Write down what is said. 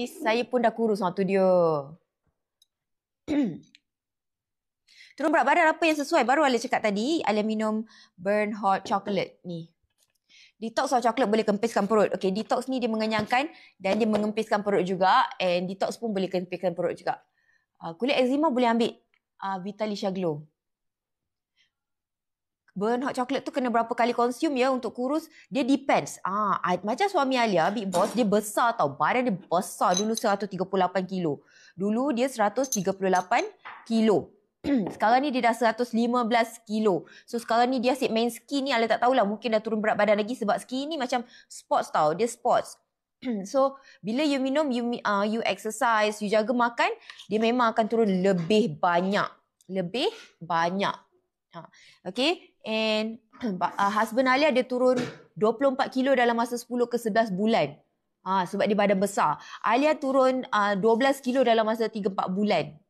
Sis, saya pun dah kurus waktu dia. Turun berat badan apa yang sesuai? Baru Alia cakap tadi, Alia minum burn hot chocolate ni. Detox hot chocolate boleh kempiskan perut. Okay, detox ni dia mengenyangkan dan dia mengempiskan perut juga. And detox pun boleh kempiskan perut juga. Uh, kulit eczema boleh ambil uh, ah, Vitalisha Glow burn hot chocolate tu kena berapa kali consume ya untuk kurus dia depends ah I, macam suami Alia big boss dia besar tau badan dia besar dulu 138 kilo dulu dia 138 kilo sekarang ni dia dah 115 kilo. So sekarang ni dia asyik main ski ni. Alah tak tahulah mungkin dah turun berat badan lagi. Sebab ski ni macam sports tau. Dia sports. so bila you minum, you, uh, you exercise, you jaga makan. Dia memang akan turun lebih banyak. Lebih banyak. Ha, okay. And uh, husband Ali ada turun 24 kilo dalam masa 10 ke 11 bulan. Ha, sebab dia badan besar. Alia turun uh, ah, 12 kilo dalam masa 3-4 bulan.